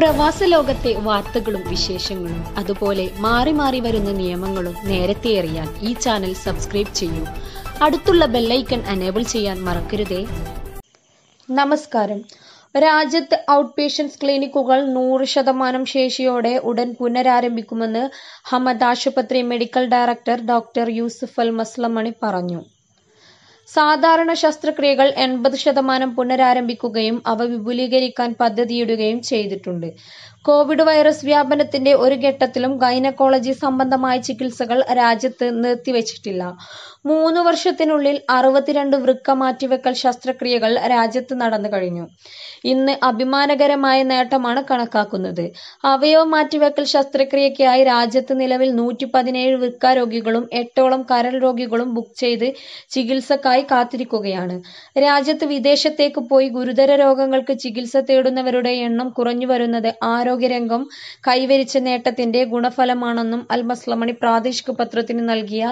പ്രവാസ ലോകത്തെ വാർത്തകളും വിശേഷങ്ങളും അതുപോലെ മാറി മാറി വരുന്ന നിയമങ്ങളും നേരത്തെ അറിയാൻ ഈ ചാനൽ സബ്സ്ക്രൈബ് ചെയ്യൂ അടുത്തുള്ള ബെല്ലൈക്കൺ അനേബിൾ ചെയ്യാൻ മറക്കരുതേ നമസ്കാരം രാജ്യത്ത് ഔട്ട് പേഷ്യൻസ് ക്ലിനിക്കുകൾ നൂറ് ശതമാനം ശേഷിയോടെ ഉടൻ പുനരാരംഭിക്കുമെന്ന് ഹമദ് ആശുപത്രി medical director doctor Yusuf Al Maslamani പറഞ്ഞു സാധാരണ ശസ്ത്രക്രിയകൾ എൺപത് ശതമാനം പുനരാരംഭിക്കുകയും അവ വിപുലീകരിക്കാൻ പദ്ധതിയിടുകയും ചെയ്തിട്ടുണ്ട് കോവിഡ് വൈറസ് വ്യാപനത്തിന്റെ ഒരു ഘട്ടത്തിലും ഗൈനക്കോളജി സംബന്ധമായ ചികിത്സകൾ രാജ്യത്ത് നിർത്തിവച്ചിട്ടില്ല മൂന്ന് വർഷത്തിനുള്ളിൽ അറുപത്തിരണ്ട് വൃക്ക മാറ്റിവെക്കൽ ശസ്ത്രക്രിയകൾ രാജ്യത്ത് നടന്നു കഴിഞ്ഞു ഇന്ന് അഭിമാനകരമായ നേട്ടമാണ് കണക്കാക്കുന്നത് അവയവ മാറ്റിവെക്കൽ ശസ്ത്രക്രിയയ്ക്കായി രാജ്യത്ത് നിലവിൽ നൂറ്റി പതിനേഴ് വൃക്ക രോഗികളും എട്ടോളം കരൾ രോഗികളും ബുക്ക് ചെയ്ത് ചികിത്സക്കായി ചികിത്സയ്ക്കായി കാത്തിരിക്കുകയാണ് രാജ്യത്ത് വിദേശത്തേക്ക് പോയി ഗുരുതര രോഗങ്ങൾക്ക് ചികിത്സ തേടുന്നവരുടെ എണ്ണം കുറഞ്ഞു വരുന്നത് ആരോഗ്യരംഗം കൈവരിച്ച നേട്ടത്തിന്റെ ഗുണഫലമാണെന്നും അൽമസ്ലമണി പ്രാദേശിക പത്രത്തിന് നൽകിയ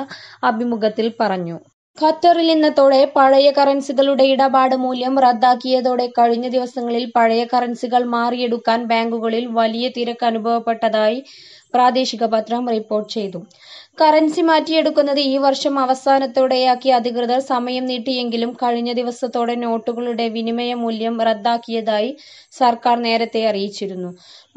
അഭിമുഖത്തിൽ പറഞ്ഞു ഖത്തറിൽ ഇന്നത്തോടെ പഴയ കറൻസികളുടെ ഇടപാട് മൂല്യം റദ്ദാക്കിയതോടെ കഴിഞ്ഞ ദിവസങ്ങളിൽ പഴയ കറൻസികൾ മാറിയെടുക്കാൻ ബാങ്കുകളിൽ വലിയ തിരക്ക് അനുഭവപ്പെട്ടതായി പ്രാദേശിക പത്രം റിപ്പോർട്ട് ചെയ്തു കറൻസി മാറ്റിയെടുക്കുന്നത് ഈ വർഷം അവസാനത്തോടെയാക്കി അധികൃതർ സമയം നീട്ടിയെങ്കിലും കഴിഞ്ഞ ദിവസത്തോടെ നോട്ടുകളുടെ വിനിമയ മൂല്യം റദ്ദാക്കിയതായി സർക്കാർ നേരത്തെ അറിയിച്ചിരുന്നു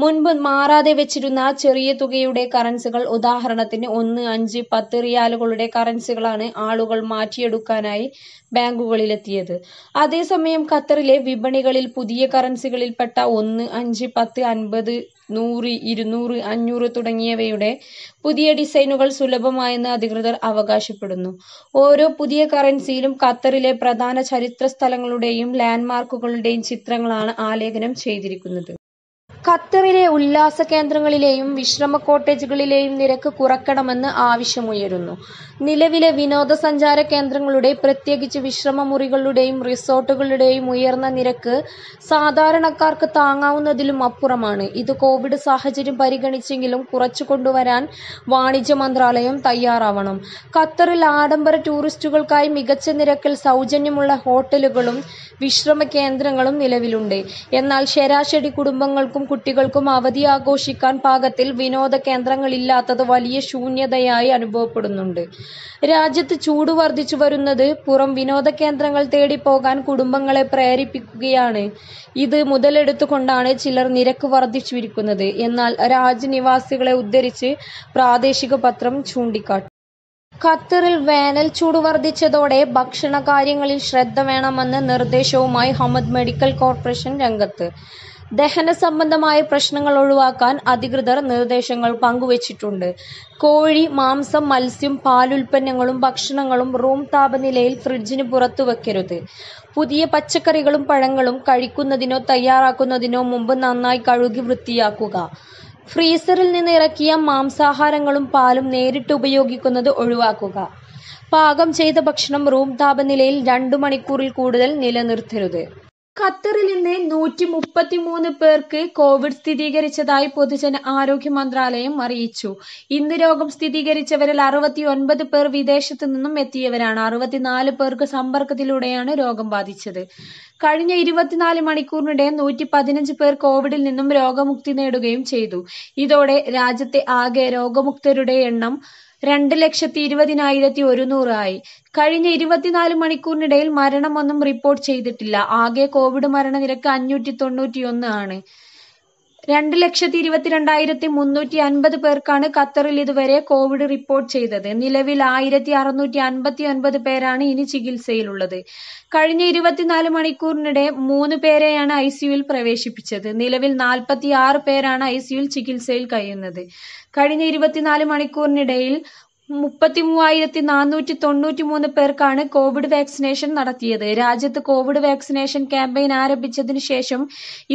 മുൻപ് മാറാതെ വെച്ചിരുന്ന ചെറിയ തുകയുടെ കറൻസികൾ ഉദാഹരണത്തിന് ഒന്ന് അഞ്ച് പത്ത് റിയാലുകളുടെ കറൻസികളാണ് ആളുകൾ മാറ്റിയെടുക്കാനായി ബാങ്കുകളിലെത്തിയത് അതേസമയം ഖത്തറിലെ വിപണികളിൽ പുതിയ കറൻസികളിൽപ്പെട്ട ഒന്ന് അഞ്ച് പത്ത് അൻപത് നൂറ് ഇരുന്നൂറ് അഞ്ഞൂറ് തുടങ്ങിയവയുടെ പുതിയ ഡിസൈനുകൾ സുലഭമായെന്ന് അധികൃതർ അവകാശപ്പെടുന്നു ഓരോ പുതിയ കറൻസിയിലും ഖത്തറിലെ പ്രധാന ചരിത്ര സ്ഥലങ്ങളുടെയും ലാൻഡ്മാർക്കുകളുടെയും ചിത്രങ്ങളാണ് ആലേഖനം ചെയ്തിരിക്കുന്നത് ഖത്തറിലെ ഉല്ലാസ കേന്ദ്രങ്ങളിലെയും വിശ്രമ കോട്ടേജുകളിലെയും നിരക്ക് കുറക്കണമെന്ന് ആവശ്യമുയരുന്നു നിലവിലെ വിനോദസഞ്ചാര കേന്ദ്രങ്ങളുടെ പ്രത്യേകിച്ച് വിശ്രമ മുറികളുടെയും റിസോർട്ടുകളുടെയും ഉയർന്ന നിരക്ക് സാധാരണക്കാർക്ക് താങ്ങാവുന്നതിലും അപ്പുറമാണ് ഇത് കോവിഡ് സാഹചര്യം പരിഗണിച്ചെങ്കിലും കുറച്ചു കൊണ്ടുവരാൻ വാണിജ്യ മന്ത്രാലയം തയ്യാറാവണം ഖത്തറിൽ ആഡംബര ടൂറിസ്റ്റുകൾക്കായി മികച്ച നിരക്കിൽ സൗജന്യമുള്ള ഹോട്ടലുകളും വിശ്രമ കേന്ദ്രങ്ങളും നിലവിലുണ്ട് എന്നാൽ ശരാശരി കുടുംബങ്ങൾക്കും കുട്ടികൾക്കും അവധി ആഘോഷിക്കാൻ പാകത്തിൽ വിനോദ കേന്ദ്രങ്ങളില്ലാത്തത് വലിയ ശൂന്യതയായി അനുഭവപ്പെടുന്നുണ്ട് രാജ്യത്ത് ചൂട് വർദ്ധിച്ചു വരുന്നത് പുറം വിനോദ കേന്ദ്രങ്ങൾ തേടി പോകാൻ കുടുംബങ്ങളെ പ്രേരിപ്പിക്കുകയാണ് ഇത് മുതലെടുത്തുകൊണ്ടാണ് ചിലർ നിരക്ക് വർദ്ധിച്ചിരിക്കുന്നത് എന്നാൽ രാജ്യനിവാസികളെ ഉദ്ധരിച്ച് പ്രാദേശിക പത്രം ചൂണ്ടിക്കാട്ടി ഖത്തറിൽ വേനൽ ചൂട് വർദ്ധിച്ചതോടെ ഭക്ഷണ കാര്യങ്ങളിൽ ശ്രദ്ധ വേണമെന്ന നിർദ്ദേശവുമായി ഹമദ് മെഡിക്കൽ കോർപ്പറേഷൻ രംഗത്ത് ദഹന സംബന്ധമായ പ്രശ്നങ്ങൾ ഒഴിവാക്കാൻ അധികൃതർ നിർദ്ദേശങ്ങൾ പങ്കുവച്ചിട്ടുണ്ട് കോഴി മാംസം മത്സ്യം പാലുൽപ്പന്നങ്ങളും ഭക്ഷണങ്ങളും റൂം താപനിലയിൽ ഫ്രിഡ്ജിന് പുറത്തു വയ്ക്കരുത് പുതിയ പച്ചക്കറികളും പഴങ്ങളും കഴിക്കുന്നതിനോ തയ്യാറാക്കുന്നതിനോ മുമ്പ് നന്നായി കഴുകി വൃത്തിയാക്കുക ഫ്രീസറിൽ നിന്ന് ഇറക്കിയ മാംസാഹാരങ്ങളും പാലും നേരിട്ട് ഉപയോഗിക്കുന്നത് ഒഴിവാക്കുക പാകം ചെയ്ത ഭക്ഷണം റൂം താപനിലയിൽ രണ്ടു മണിക്കൂറിൽ കൂടുതൽ നിലനിർത്തരുത് ഖത്തറിൽ ഇന്ന് നൂറ്റി മൂന്ന് പേർക്ക് കോവിഡ് സ്ഥിരീകരിച്ചതായി പൊതുജന ആരോഗ്യ മന്ത്രാലയം അറിയിച്ചു ഇന്ന് രോഗം സ്ഥിരീകരിച്ചവരിൽ ഒൻപത് പേർ വിദേശത്തു നിന്നും എത്തിയവരാണ് അറുപത്തിനാല് പേർക്ക് സമ്പർക്കത്തിലൂടെയാണ് രോഗം ബാധിച്ചത് കഴിഞ്ഞ ഇരുപത്തിനാല് മണിക്കൂറിനിടെ നൂറ്റി പതിനഞ്ച് പേർ കോവിഡിൽ നിന്നും രോഗമുക്തി നേടുകയും ചെയ്തു ഇതോടെ രാജ്യത്തെ ആകെ രോഗമുക്തരുടെ എണ്ണം രണ്ട് ലക്ഷത്തി ഇരുപതിനായിരത്തി ഒരുന്നൂറ് ആയി കഴിഞ്ഞ ഇരുപത്തിനാല് മണിക്കൂറിനിടയിൽ മരണമൊന്നും റിപ്പോർട്ട് ചെയ്തിട്ടില്ല ആകെ കോവിഡ് മരണനിരക്ക് അഞ്ഞൂറ്റി തൊണ്ണൂറ്റിയൊന്ന് ആണ് രണ്ട് ലക്ഷത്തി ഇരുപത്തിരണ്ടായിരത്തി മുന്നൂറ്റി അൻപത് പേർക്കാണ് ഖത്തറിൽ ഇതുവരെ കോവിഡ് റിപ്പോർട്ട് ചെയ്തത് നിലവിൽ ആയിരത്തി അറുന്നൂറ്റി അൻപത്തി ഒൻപത് പേരാണ് ഇനി ചികിത്സയിലുള്ളത് കഴിഞ്ഞ ഇരുപത്തിനാല് മണിക്കൂറിനിടെ മൂന്ന് പേരെയാണ് ഐ സിയുയിൽ പ്രവേശിപ്പിച്ചത് നിലവിൽ നാൽപ്പത്തി ആറ് പേരാണ് ഐ സിയുയിൽ ചികിത്സയിൽ കഴിയുന്നത് കഴിഞ്ഞ ഇരുപത്തിനാല് മണിക്കൂറിനിടയിൽ മുപ്പത്തി മൂവായിരത്തി നാനൂറ്റി തൊണ്ണൂറ്റി മൂന്ന് പേർക്കാണ് കോവിഡ് വാക്സിനേഷൻ നടത്തിയത് രാജ്യത്ത് കോവിഡ് വാക്സിനേഷൻ ക്യാമ്പയിൻ ആരംഭിച്ചതിന് ശേഷം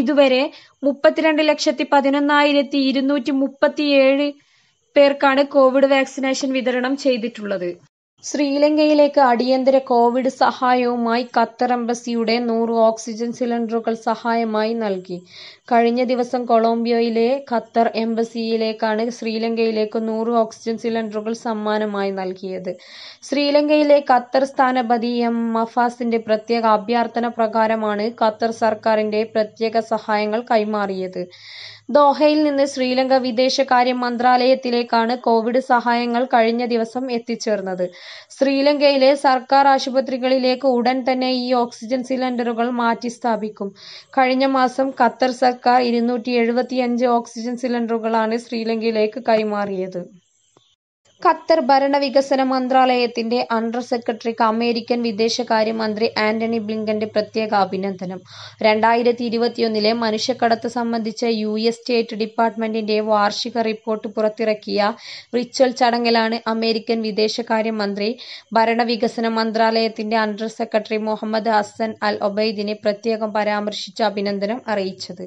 ഇതുവരെ മുപ്പത്തിരണ്ട് ലക്ഷത്തി പതിനൊന്നായിരത്തി ഇരുന്നൂറ്റി മുപ്പത്തിയേഴ് പേർക്കാണ് കോവിഡ് വാക്സിനേഷൻ വിതരണം ചെയ്തിട്ടുള്ളത് ശ്രീലങ്കയിലേക്ക് അടിയന്തര കോവിഡ് സഹായവുമായി ഖത്തർ എംബസിയുടെ നൂറ് ഓക്സിജൻ സിലിണ്ടറുകൾ സഹായമായി നൽകി. കഴിഞ്ഞ ദിവസം കൊളംബിയയിലെ ഖത്തർ എംബസിയിലേക്കാണ് ശ്രീലങ്കയിലേക്ക് നൂറ് ഓക്സിജൻ സിലിണ്ടറുകൾ സമ്മാനമായി നൽകിയത്. ശ്രീലങ്കയിലെ ഖത്തർ സ്ഥാനപതി എം മഫാസിന്റെ പ്രത്യേക അഭ്യർത്ഥന പ്രകാരമാണ് ഖത്തർ സർക്കാരിന്റെ പ്രത്യേക സഹായങ്ങൾ കൈമാറിയത്. ദോഹയിൽ നിന്ന് ശ്രീലങ്ക വിദേശകാര്യ മന്ത്രാലയത്തിലേക്കാണ് കോവിഡ് സഹായങ്ങൾ കഴിഞ്ഞ ദിവസം എത്തിച്ചേർന്നത്. ശ്രീലങ്കയിലെ സർക്കാർ ആശുപത്രികളിലേക്ക് ഉടൻ തന്നെ ഈ ഓക്സിജൻ സിലിണ്ടറുകൾ മാറ്റി സ്ഥാപിക്കും കഴിഞ്ഞ മാസം ഖത്തർ സർക്കാർ ഇരുന്നൂറ്റി എഴുപത്തിയഞ്ച് ഓക്സിജൻ സിലിണ്ടറുകളാണ് ശ്രീലങ്കയിലേക്ക് കൈമാറിയത്. ഖത്തർ ഭരണവികസന മന്ത്രാലയത്തിന്റെ അണ്ടർ സെക്രട്ടറിക്ക് അമേരിക്കൻ വിദേശകാര്യമന്ത്രി ആന്റണി ബ്ലിങ്കന്റെ പ്രത്യേക അഭിനന്ദനം രണ്ടായിരത്തി ഇരുപത്തിയൊന്നിലെ മനുഷ്യക്കടത്ത് സംബന്ധിച്ച യു എസ് സ്റ്റേറ്റ് ഡിപ്പാർട്ട്മെന്റിന്റെ വാർഷിക റിപ്പോർട്ട് പുറത്തിറക്കിയ റിച്വൽ ചടങ്ങിലാണ് അമേരിക്കൻ വിദേശകാര്യമന്ത്രി ഭരണവികസന മന്ത്രാലയത്തിന്റെ under secretary Muhammad Hasan Al ഒബൈദിനെ പ്രത്യേകം പരാമർശിച്ച് അഭിനന്ദനം അറിയിച്ചത്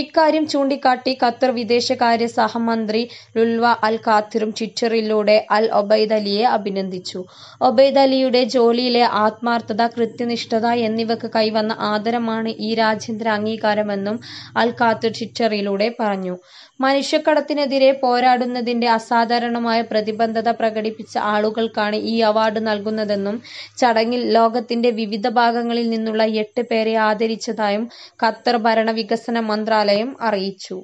ഇക്കാര്യം ചൂണ്ടിക്കാട്ടി ഖത്തർ വിദേശകാര്യ സഹമന്ത്രി ലുൽവ അൽ ഖാത്തിറും ട്വിറ്ററിലൂടെ അൽ ഒബൈദലിയെ അഭിനന്ദിച്ചു ഒബൈദലിയുടെ ജോലിയിലെ ആത്മാർത്ഥത കൃത്യനിഷ്ഠത എന്നിവക്ക് കൈവന്ന ആദരമാണ് ഈ രാജ്യാന്തര അംഗീകാരമെന്നും അൽ ഖാത്തിർ ട്വിറ്ററിലൂടെ പറഞ്ഞു മനുഷ്യക്കടത്തിനെതിരെ പോരാടുന്നതിന്റെ അസാധാരണമായ പ്രതിബദ്ധത പ്രകടിപ്പിച്ച ആളുകൾക്കാണ് ഈ അവാർഡ് നൽകുന്നതെന്നും ചടങ്ങിൽ ലോകത്തിന്റെ വിവിധ ഭാഗങ്ങളിൽ നിന്നുള്ള എട്ട് പേരെ ആദരിച്ചതായും ഖത്തർ ഭരണവികസന മന്ത്രാലയം അറിയിച്ചു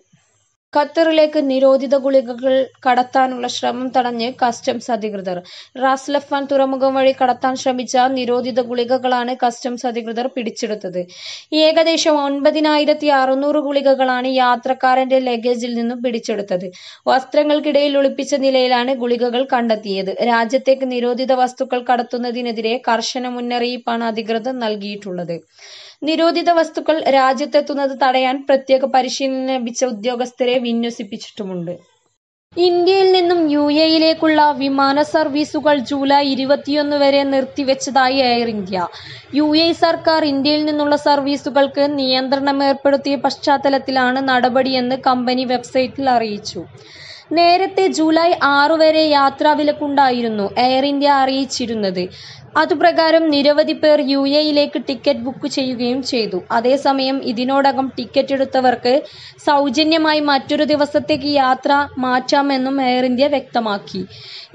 ഖത്തറിലേക്ക് നിരോധിത ഗുളികകൾ കടത്താനുള്ള ശ്രമം തടഞ്ഞ് കസ്റ്റംസ് അധികൃതർ റാസ്ലഫാൻ തുറമുഖം വഴി കടത്താൻ ശ്രമിച്ച നിരോധിത ഗുളികകളാണ് കസ്റ്റംസ് അധികൃതർ പിടിച്ചെടുത്തത് ഏകദേശം ഒൻപതിനായിരത്തി അറുന്നൂറ് ഗുളികകളാണ് യാത്രക്കാരന്റെ ലഗേജിൽ നിന്നും പിടിച്ചെടുത്തത് വസ്ത്രങ്ങൾക്കിടയിൽ ഒളിപ്പിച്ച നിലയിലാണ് ഗുളികകൾ കണ്ടെത്തിയത് രാജ്യത്തേക്ക് നിരോധിത വസ്തുക്കൾ കടത്തുന്നതിനെതിരെ കർശന മുന്നറിയിപ്പാണ് അധികൃതർ നൽകിയിട്ടുള്ളത് നിരോധിത വസ്തുക്കൾ രാജ്യത്തെത്തുന്നത് തടയാൻ പ്രത്യേക പരിശീലനം ലഭിച്ച ഉദ്യോഗസ്ഥരെ വിന്യസിപ്പിച്ചിട്ടുമുണ്ട് ഇന്ത്യയിൽ നിന്നും യു എയിലേക്കുള്ള വിമാന സർവീസുകൾ ജൂലൈ ഇരുപത്തിയൊന്ന് വരെ നിർത്തിവെച്ചതായി എയർ ഇന്ത്യ യു എ സർക്കാർ ഇന്ത്യയിൽ നിന്നുള്ള സർവീസുകൾക്ക് നിയന്ത്രണം ഏർപ്പെടുത്തിയ പശ്ചാത്തലത്തിലാണ് നടപടിയെന്ന് കമ്പനി വെബ്സൈറ്റിൽ അറിയിച്ചു നേരത്തെ ജൂലൈ ആറു വരെ വിലക്കുണ്ടായിരുന്നു എയർ ഇന്ത്യ അറിയിച്ചിരുന്നത് അതുപ്രകാരം നിരവധി പേർ യു എയിലേക്ക് ടിക്കറ്റ് ബുക്ക് ചെയ്യുകയും ചെയ്തു അതേസമയം ഇതിനോടകം ടിക്കറ്റ് എടുത്തവർക്ക് സൗജന്യമായി മറ്റൊരു ദിവസത്തേക്ക് യാത്ര മാറ്റാമെന്നും എയർ ഇന്ത്യ വ്യക്തമാക്കി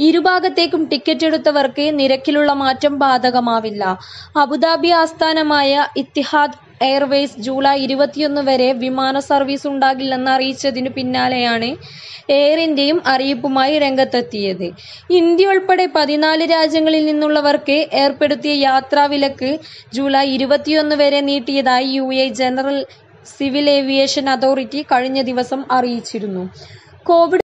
ഇരുഭാഗത്തേക്കും ടിക്കറ്റ് എടുത്തവർക്ക് നിരക്കിലുള്ള മാറ്റം ബാധകമാവില്ല അബുദാബി ആസ്ഥാനമായ ഇത്തിഹാദ് എയർവേസ് ജൂലൈ ഇരുപത്തിയൊന്ന് വരെ വിമാന സർവീസ് ഉണ്ടാകില്ലെന്ന് അറിയിച്ചതിനു പിന്നാലെയാണ് എയർ ഇന്ത്യയും അറിയിപ്പുമായി രംഗത്തെത്തിയത് ഇന്ത്യ ഉൾപ്പെടെ പതിനാല് രാജ്യങ്ങളിൽ നിന്നുള്ളവർക്ക് ഏർപ്പെടുത്തിയ യാത്രാ വിലക്ക് ജൂലൈ ഇരുപത്തിയൊന്ന് വരെ നീട്ടിയതായി U general civil aviation authority കഴിഞ്ഞ ദിവസം അറിയിച്ചിരുന്നു കോവിഡ്